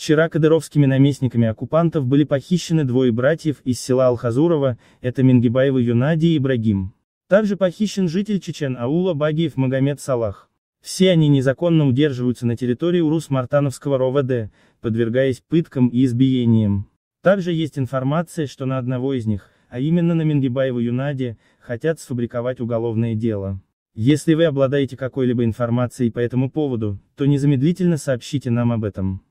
Вчера кадыровскими наместниками оккупантов были похищены двое братьев из села Алхазурова, это Мингибаевы Юнади и Ибрагим. Также похищен житель Чечен-Аула Багиев Магомед Салах. Все они незаконно удерживаются на территории Урус-Мартановского РОВД, подвергаясь пыткам и избиениям. Также есть информация, что на одного из них, а именно на Мингибаева Юнаде, хотят сфабриковать уголовное дело. Если вы обладаете какой-либо информацией по этому поводу, то незамедлительно сообщите нам об этом.